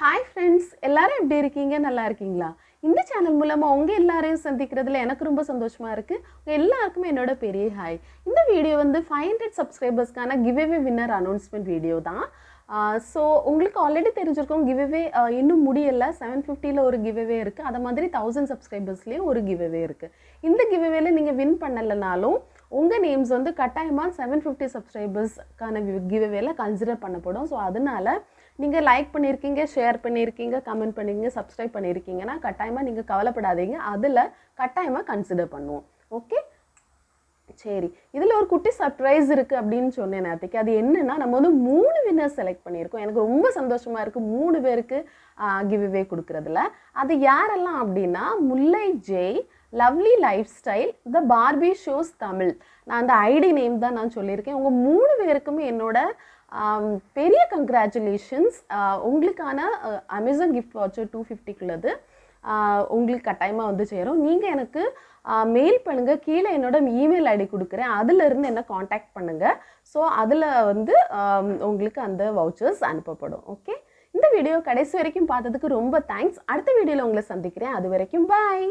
hi friends எல்லாரும் எப்படி இருக்கீங்க நல்லா இருக்கீங்களா இந்த சேனல் மூலமாக உங்கள் எல்லாரையும் சந்திக்கிறதுல எனக்கு ரொம்ப சந்தோஷமாக இருக்குது உங்கள் எல்லாருக்குமே என்னோட பெரிய ஹாய் இந்த வீடியோ வந்து ஃபைவ் ஹண்ட்ரட் சப்ஸ்கிரைபர்ஸ்க்கான கிவ்வே வின்னர் அனௌன்ஸ்மெண்ட் வீடியோ தான் ஸோ உங்களுக்கு ஆல்ரெடி தெரிஞ்சிருக்கோம் கிவ்வே இன்னும் முடியலை செவன் ஃபிஃப்டியில் ஒரு கிவ்வே இருக்குது அதை மாதிரி தௌசண்ட் சப்ஸ்கிரைபர்ஸ்லேயும் ஒரு கிவ்வே இருக்குது இந்த கிவ்வேல நீங்கள் வின் பண்ணலைனாலும் உங்கள் நேம்ஸ் வந்து கட்டாயமாக செவன் ஃபிஃப்டி சப்ஸ்கிரைபர்ஸ்க்கான கிவ்வேல கன்சிடர் பண்ணப்படும் ஸோ அதனால் நீங்கள் லைக் பண்ணியிருக்கீங்க ஷேர் பண்ணியிருக்கீங்க கமெண்ட் பண்ணியிருக்கீங்க சப்ஸ்கிரைப் பண்ணியிருக்கீங்கன்னா கட்டாயமாக நீங்கள் கவலைப்படாதீங்க அதில் கட்டாயமாக கன்சிடர் பண்ணுவோம் ஓகே சரி இதில் ஒரு குட்டி சர்ப்ரைஸ் இருக்குது அப்படின்னு சொன்னேன் நேரத்துக்கு அது என்னென்னா நம்ம வந்து மூணு வினர் செலக்ட் பண்ணியிருக்கோம் எனக்கு ரொம்ப சந்தோஷமாக இருக்குது மூணு பேருக்கு கிவ்வே கொடுக்குறதுல அது யாரெல்லாம் அப்படின்னா Mullai Jai lovely lifestyle the Barbie shows Tamil நான் அந்த ஐடி நேம் தான் நான் சொல்லியிருக்கேன் உங்கள் மூணு பேருக்குமே என்னோட பெரிய கங்க்ராச்சுலேஷன்ஸ் உங்களுக்கான அமேசான் கிஃப்ட் வாட்சர் டூ ஃபிஃப்டிக்குள்ளது உங்களுக்கு கட்டாயமாக வந்து சேரும் நீங்கள் எனக்கு மெயில் பண்ணுங்கள் கீழே என்னோட இமெயில் ஐடி கொடுக்குறேன் அதிலிருந்து என்ன காண்டாக்ட் பண்ணுங்கள் ஸோ அதில் வந்து உங்களுக்கு அந்த வவுச்சர்ஸ் அனுப்பப்படும் ஓகே இந்த வீடியோ கடைசி வரைக்கும் பார்த்ததுக்கு ரொம்ப தேங்க்ஸ் அடுத்த வீடியோவில் உங்களை சந்திக்கிறேன் அது வரைக்கும் பாய்